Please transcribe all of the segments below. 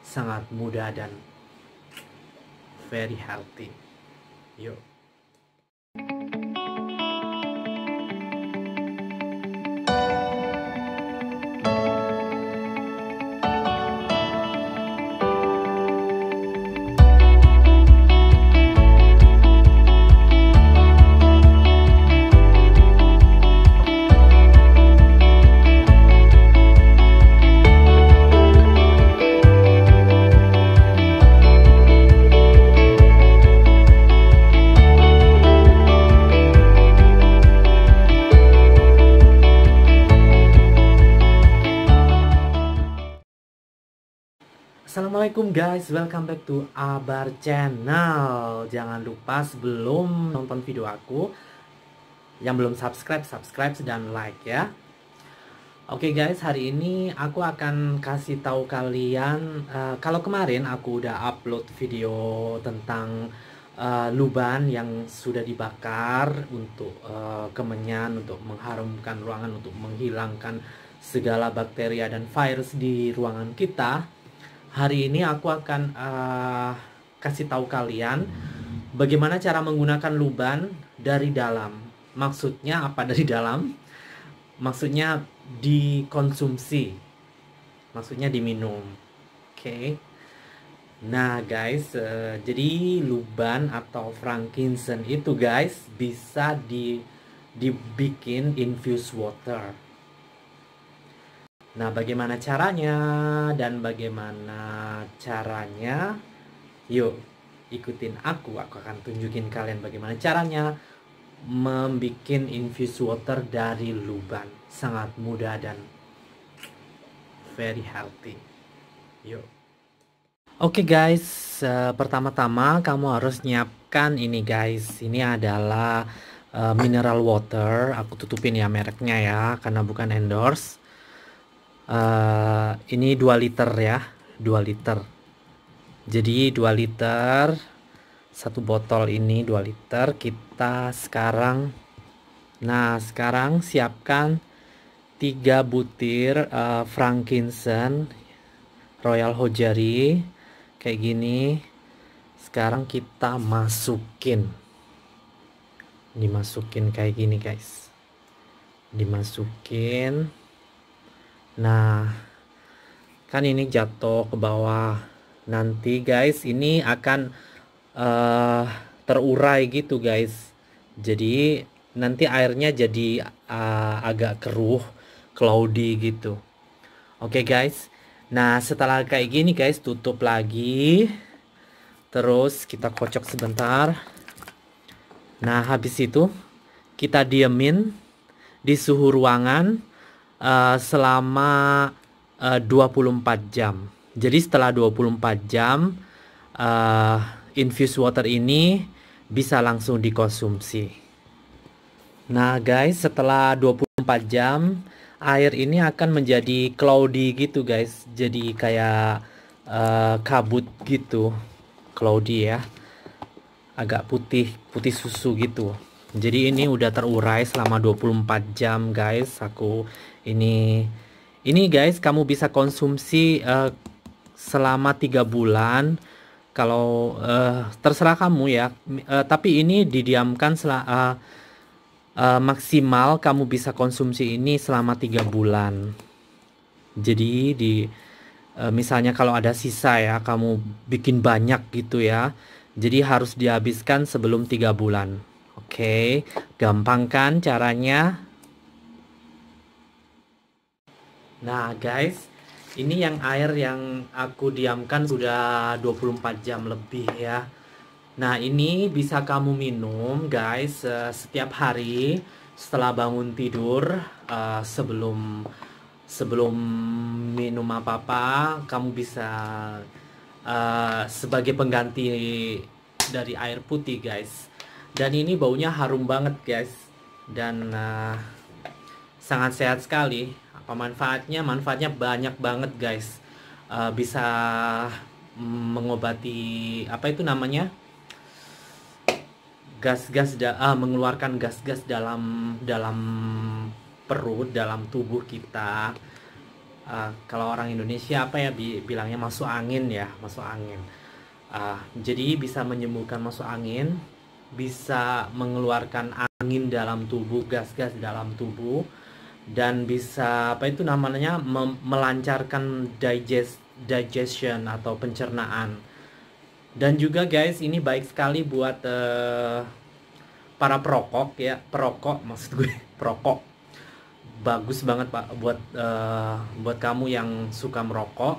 sangat mudah dan very healthy. Yuk. Assalamualaikum guys, welcome back to Abar Channel Jangan lupa sebelum nonton video aku Yang belum subscribe, subscribe dan like ya Oke okay guys, hari ini aku akan kasih tahu kalian uh, Kalau kemarin aku udah upload video tentang uh, luban yang sudah dibakar Untuk uh, kemenyan, untuk mengharumkan ruangan, untuk menghilangkan segala bakteria dan virus di ruangan kita hari ini aku akan uh, kasih tahu kalian bagaimana cara menggunakan luban dari dalam. Maksudnya apa dari dalam? Maksudnya dikonsumsi. Maksudnya diminum. Oke. Okay. Nah, guys, uh, jadi luban atau frankincense itu guys bisa di dibikin infused water. Nah, bagaimana caranya dan bagaimana caranya? Yuk, ikutin aku. Aku akan tunjukin kalian bagaimana caranya membuat infused water dari luban. Sangat mudah dan very healthy. Yuk. Oke okay guys, uh, pertama-tama kamu harus nyiapkan ini guys. Ini adalah uh, mineral water. Aku tutupin ya mereknya ya, karena bukan endorse uh, ini 2 liter ya 2 liter jadi 2 liter satu botol ini 2 liter kita sekarang nah sekarang siapkan 3 butir uh, frankincense royal hojari kayak gini sekarang kita masukin dimasukin kayak gini guys dimasukin Nah, kan ini jatuh ke bawah. Nanti guys, ini akan uh, terurai gitu guys. Jadi nanti airnya jadi uh, agak keruh, cloudy gitu. Oke okay, guys. Nah, setelah kayak gini guys, tutup lagi. Terus kita kocok sebentar. Nah, habis itu kita diemin di suhu ruangan uh, selama eh, uh, 24 jam. Jadi setelah 24 jam uh, infused water ini bisa langsung dikonsumsi. Nah, guys, setelah 24 jam air ini akan menjadi cloudy gitu, guys. Jadi kayak uh, kabut gitu. Cloudy ya. Agak putih, putih susu gitu jadi ini udah terurai selama 24 jam guys aku ini ini guys kamu bisa konsumsi uh, selama tiga bulan kalau uh, terserah kamu ya uh, tapi ini didiamkan selama uh, uh, maksimal kamu bisa konsumsi ini selama tiga bulan. Jadi di uh, misalnya kalau ada sisa ya kamu bikin banyak gitu ya. Jadi harus dihabiskan sebelum tiga bulan. Oke, gampang kan caranya? Nah, guys, ini yang air yang aku diamkan sudah 24 jam lebih ya. Nah, ini bisa kamu minum, guys, eh, setiap hari setelah bangun tidur, eh, sebelum sebelum minum apa-apa, kamu bisa eh, sebagai pengganti dari air putih, guys dan ini baunya harum banget guys dan uh, sangat sehat sekali apa manfaatnya manfaatnya banyak banget guys uh, bisa mengobati apa itu namanya gas-gas uh, mengeluarkan gas-gas dalam dalam perut dalam tubuh kita uh, kalau orang Indonesia apa ya bi bilangnya masuk angin ya masuk angin uh, jadi bisa menyembuhkan masuk angin bisa mengeluarkan angin dalam tubuh, gas-gas dalam tubuh dan bisa apa itu namanya melancarkan digest digestion atau pencernaan. Dan juga guys, ini baik sekali buat uh, para perokok ya, perokok maksud gue, perokok. Bagus banget Pak buat uh, buat kamu yang suka merokok.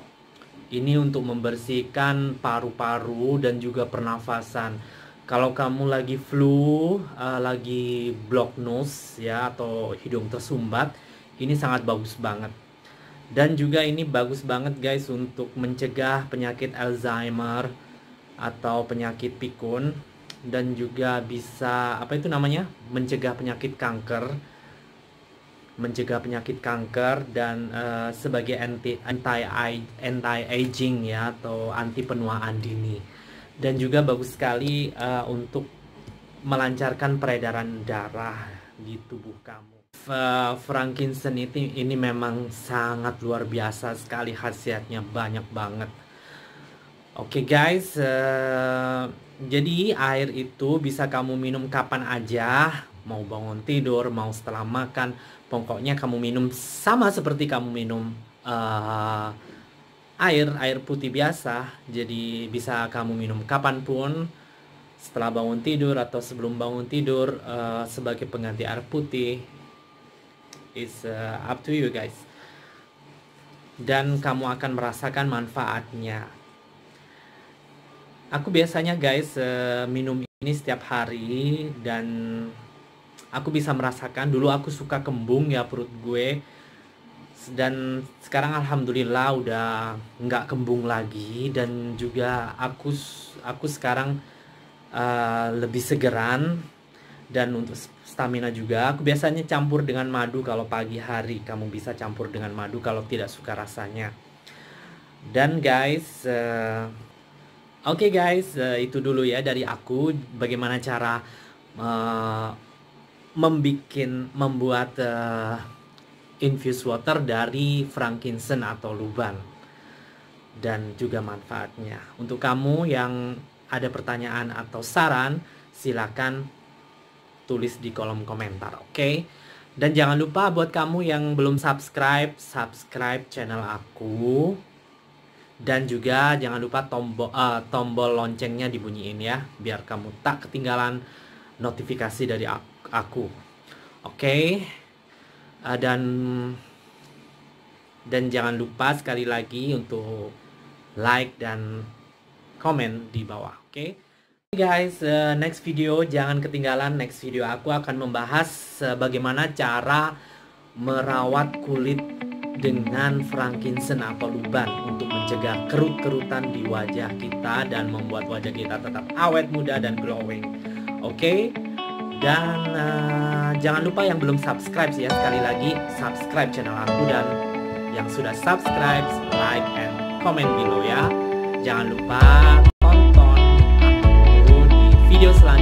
Ini untuk membersihkan paru-paru dan juga pernafasan kalau kamu lagi flu, uh, lagi block nose ya atau hidung tersumbat, ini sangat bagus banget. Dan juga ini bagus banget guys untuk mencegah penyakit Alzheimer atau penyakit pikun dan juga bisa apa itu namanya? mencegah penyakit kanker mencegah penyakit kanker dan uh, sebagai anti anti anti aging ya atau anti penuaan dini dan juga bagus sekali uh, untuk melancarkan peredaran darah di tubuh kamu. F frankincense ini, ini memang sangat luar biasa sekali khasiatnya banyak banget. Oke okay guys, uh, jadi air itu bisa kamu minum kapan aja, mau bangun tidur, mau setelah makan, pokoknya kamu minum sama seperti kamu minum uh, air, air putih biasa. Jadi bisa kamu minum kapanpun setelah bangun tidur atau sebelum bangun tidur uh, sebagai pengganti air putih. It's uh, up to you guys. Dan kamu akan merasakan manfaatnya. Aku biasanya guys uh, minum ini setiap hari dan aku bisa merasakan dulu aku suka kembung ya perut gue dan sekarang alhamdulillah udah nggak kembung lagi dan juga aku aku sekarang uh, lebih segeran dan untuk stamina juga aku biasanya campur dengan madu kalau pagi hari kamu bisa campur dengan madu kalau tidak suka rasanya dan guys uh, oke okay guys uh, itu dulu ya dari aku bagaimana cara uh, membikin membuat uh, infused water dari frankincense atau luban dan juga manfaatnya. Untuk kamu yang ada pertanyaan atau saran, silakan tulis di kolom komentar, oke? Okay? Dan jangan lupa buat kamu yang belum subscribe, subscribe channel aku. Dan juga jangan lupa tombol uh, eh, tombol loncengnya dibunyiin ya, biar kamu tak ketinggalan notifikasi dari aku. Oke. Okay? uh, dan dan jangan lupa sekali lagi untuk like dan komen di bawah oke okay? guys uh, next video jangan ketinggalan next video aku akan membahas uh, bagaimana cara merawat kulit dengan frankincense atau luban untuk mencegah kerut-kerutan di wajah kita dan membuat wajah kita tetap awet muda dan glowing. Oke, okay? dan uh, jangan lupa yang belum subscribe sih ya sekali lagi subscribe channel aku dan yang sudah subscribe like and comment below ya jangan lupa tonton aku di video selanjutnya